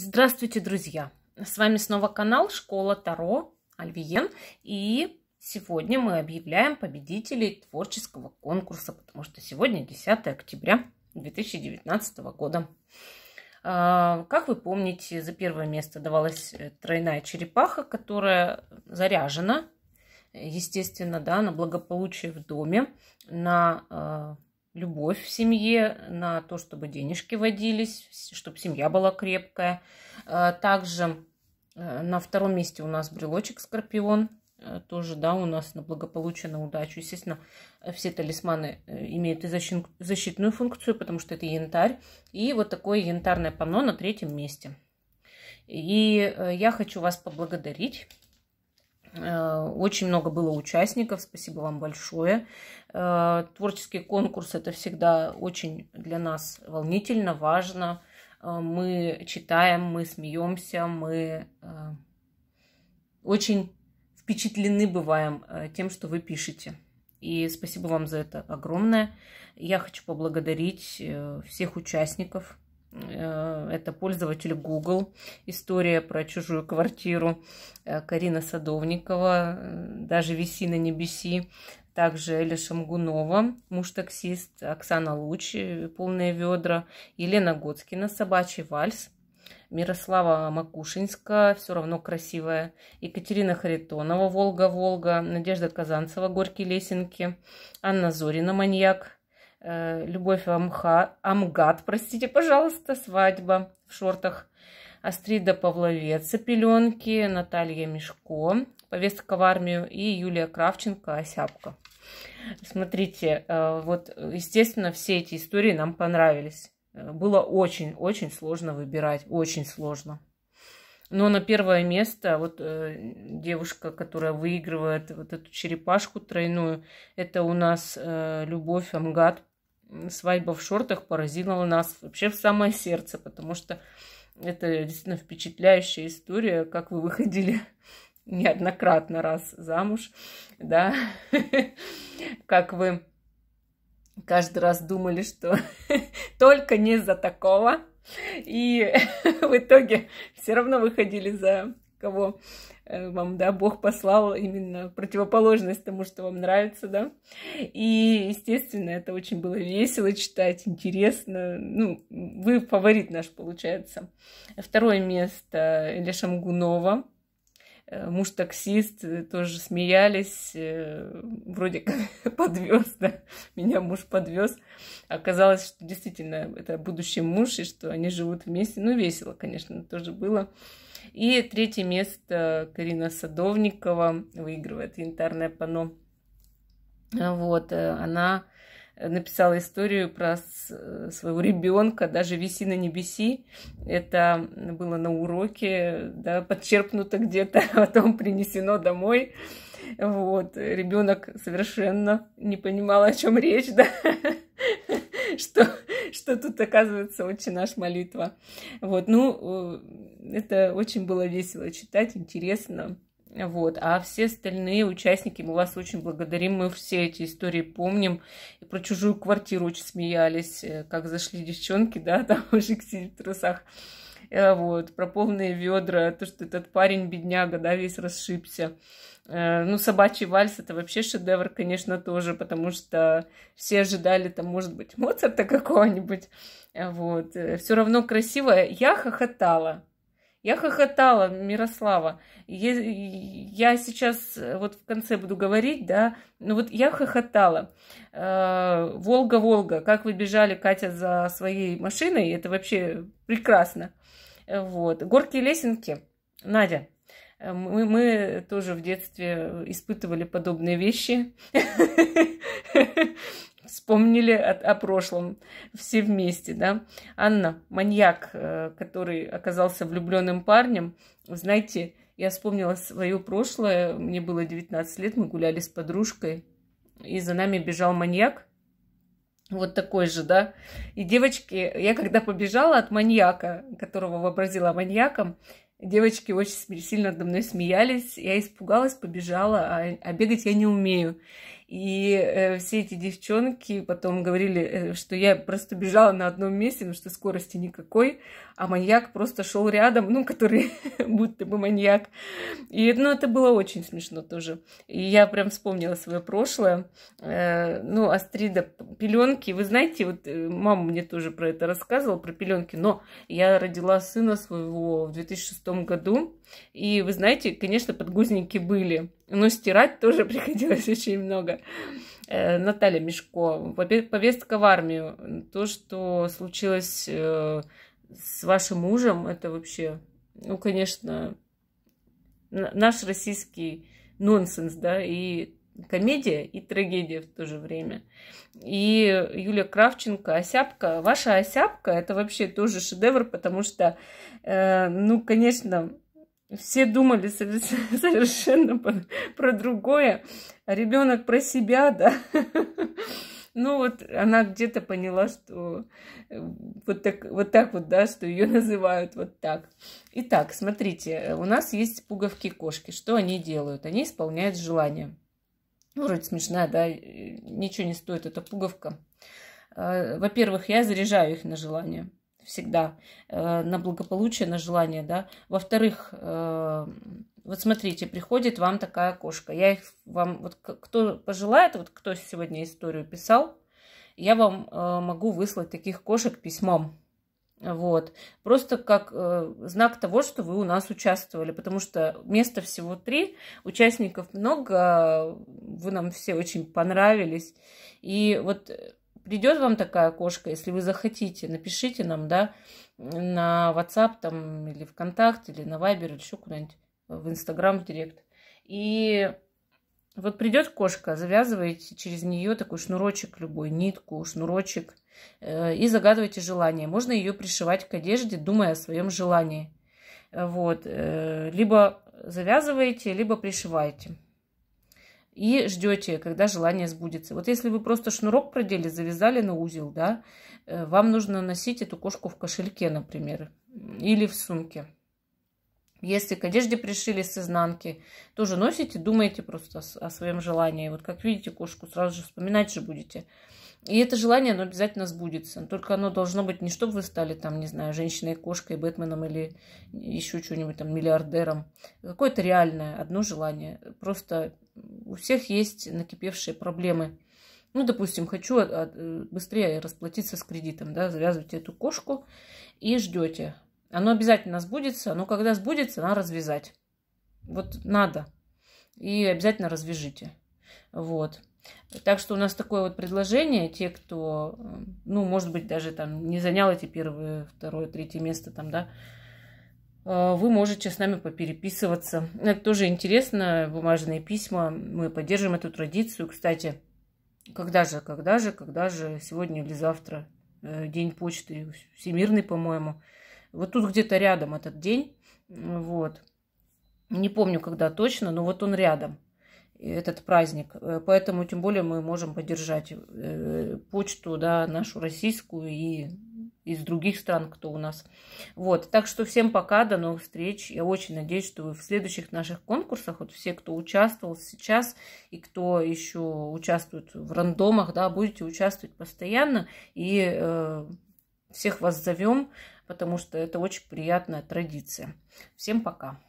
Здравствуйте, друзья! С вами снова канал Школа Таро Альвиен. И сегодня мы объявляем победителей творческого конкурса, потому что сегодня 10 октября 2019 года. А, как вы помните, за первое место давалась э, тройная черепаха, которая заряжена, естественно, да, на благополучие в доме, на э, любовь в семье, на то, чтобы денежки водились, чтобы семья была крепкая. А, также э, на втором месте у нас брелочек скорпион. Э, тоже, да, у нас на благополучие, на удачу. Естественно, все талисманы э, имеют и защитную функцию, потому что это янтарь. И вот такое янтарное панно на третьем месте. И я хочу вас поблагодарить Э, очень много было участников, спасибо вам большое. Э, творческий конкурс это всегда очень для нас волнительно, важно. Э, мы читаем, мы смеемся, мы очень впечатлены бываем тем, что вы пишете. И спасибо вам за это огромное. Я хочу поблагодарить всех участников, Э, это пользователь Google. История про чужую квартиру э, Карина Садовникова. Э, Даже виси на небеси. Также Эля Шамгунова, муж-таксист, Оксана Луч, полные ведра, Елена Гоцкина, собачий вальс, Мирослава Макушинска, все равно красивая, Екатерина Харитонова, Волга-Волга, Надежда Казанцева, Горькие лесенки, Анна Зорина, Маньяк, Э, Любовь Амха, Амгат, простите, пожалуйста, свадьба в шортах. Астрида Павловец, Пеленки, Наталья Мешко, повестка в армию и Юлия Кравченко, Осяпка. Смотрите, э, вот, естественно, все эти истории нам понравились. Э, было очень-очень сложно выбирать, очень сложно. Но на первое место вот э, девушка, которая выигрывает вот эту черепашку тройную, это у нас э, Любовь Амгад. Свадьба в шортах поразила нас вообще в самое сердце, потому что это действительно впечатляющая история, как вы выходили неоднократно раз замуж, да, как вы каждый раз думали, что только не за такого, и в итоге все равно выходили за кого э, вам, да, Бог послал именно противоположность тому, что вам нравится, да. И, естественно, это очень было весело читать, интересно. Ну, вы фаворит наш, получается. Второе место Илья Шамгунова – Э, муж таксист, э, тоже смеялись, э, вроде как подвез, да, меня муж подвез. Оказалось, что действительно это будущий муж, и что они живут вместе. Ну, весело, конечно, тоже было. И третье место Карина Садовникова выигрывает янтарное панно. Вот, она написала историю про э, своего ребенка, даже виси на небеси. Это было на уроке, да, подчерпнуто где-то, потом принесено домой. Вот, ребенок совершенно не понимал, о чем речь, да, что, что тут оказывается очень наш молитва. Вот, ну, э, это очень было весело читать, интересно. Вот. А все остальные участники, мы вас очень благодарим. Мы все эти истории помним. И про чужую квартиру очень смеялись, э, как зашли девчонки, да, там мужик сидит в трусах. Э, вот, про полные ведра, то, что этот парень, бедняга, да, весь расшибся. Э, ну, «Собачий вальс» — это вообще шедевр, конечно, тоже, потому что все ожидали, там, может быть, Моцарта какого-нибудь. Вот. Все равно красиво. Я хохотала. Я хохотала, Мирослава. Я, я сейчас э, вот в конце буду говорить, да, ну вот я хохотала. Волга-Волга, э, как вы бежали, Катя, за своей машиной, это вообще прекрасно. Вот. горки и лесенки. Надя, э, мы, мы тоже в детстве испытывали подобные вещи. вспомнили о, о прошлом все вместе, да. Анна, маньяк, э, который оказался влюбленным парнем, знаете, я вспомнила свое прошлое, мне было 19 лет, мы гуляли с подружкой, и за нами бежал маньяк, вот такой же, да. И девочки, я когда побежала от маньяка, которого вообразила маньяком, девочки очень сильно надо мной смеялись, я испугалась, побежала, а, а бегать я не умею. И э, все эти девчонки потом говорили, э, что я просто бежала на одном месте, потому что скорости никакой, а маньяк просто шел рядом, ну, который будто бы маньяк. И, ну, это было очень смешно тоже. И я прям вспомнила свое прошлое. Э, ну, Астрида, пеленки. Вы знаете, вот э, мама мне тоже про это рассказывала, про пеленки, но я родила сына своего в 2006 году. И вы знаете, конечно, подгузники были. Но ну, стирать тоже приходилось очень много. Э, Наталья Мешко, повестка в армию. То, что случилось э, с вашим мужем, это вообще, ну, конечно, наш российский нонсенс, да, и комедия, и трагедия в то же время. И Юлия Кравченко, «Осяпка». Ваша «Осяпка» — это вообще тоже шедевр, потому что, э, ну, конечно, все думали совершенно про другое. ребенок про себя, да. Ну вот она где-то поняла, что э, вот так вот, так вот да, что ее называют вот так. Итак, смотрите, у нас есть пуговки кошки. Что они делают? Они исполняют желания. Ну, вроде смешная, да, э, ничего не стоит эта пуговка. А, во-первых, я заряжаю их на желание всегда э, на благополучие, на желание, да. Во-вторых, э, вот смотрите, приходит вам такая кошка. Я их вам, вот кто пожелает, вот кто сегодня историю писал, я вам э, могу выслать таких кошек письмом. Вот. Просто как э, знак того, что вы у нас участвовали, потому что места всего три, участников много, вы нам все очень понравились. И вот придет вам такая кошка, если вы захотите, напишите нам, да, на WhatsApp там или ВКонтакте, или на Viber, или еще куда-нибудь, в Instagram, в Директ. И вот придет кошка, завязываете через нее такой шнурочек любой, нитку, шнурочек, э, и загадываете желание. Можно ее пришивать к одежде, думая о своем желании. Вот. Э, либо завязываете, либо пришиваете и ждете, когда желание сбудется. Вот если вы просто шнурок продели, завязали на узел, да, э, вам нужно носить эту кошку в кошельке, например, или в сумке. Если к одежде пришили с изнанки, тоже носите, думайте просто о своем желании. Вот как видите кошку, сразу же вспоминать же будете. И это желание, оно обязательно сбудется. Только оно должно быть не чтобы вы стали, там, не знаю, женщиной-кошкой, Бэтменом или еще что-нибудь там, миллиардером. Какое-то реальное одно желание. Просто у всех есть накипевшие проблемы. Ну, допустим, хочу быстрее расплатиться с кредитом, да, завязывайте эту кошку и ждете. Оно обязательно сбудется, но когда сбудется, надо развязать. Вот надо. И обязательно развяжите. Вот. Так что у нас такое вот предложение. Те, кто, э, ну, может быть, даже там не занял эти первые, второе, третье место там, да, э, вы можете с нами попереписываться. Это тоже интересно, бумажные письма. Мы поддержим эту традицию. Кстати, когда же, когда же, когда же, сегодня или завтра, э, день почты, всемирный, по-моему. Вот тут где-то рядом этот день, вот. Не помню, когда точно, но вот он рядом этот праздник. Э, поэтому тем более мы можем поддержать э, почту, да, нашу российскую и из других стран, кто у нас. Вот. Так что всем пока, до новых встреч. Я очень надеюсь, что вы в следующих наших конкурсах, вот все, кто участвовал сейчас и кто еще участвует в рандомах, да, будете участвовать постоянно. И э, всех вас зовем, потому что это очень приятная традиция. Всем пока.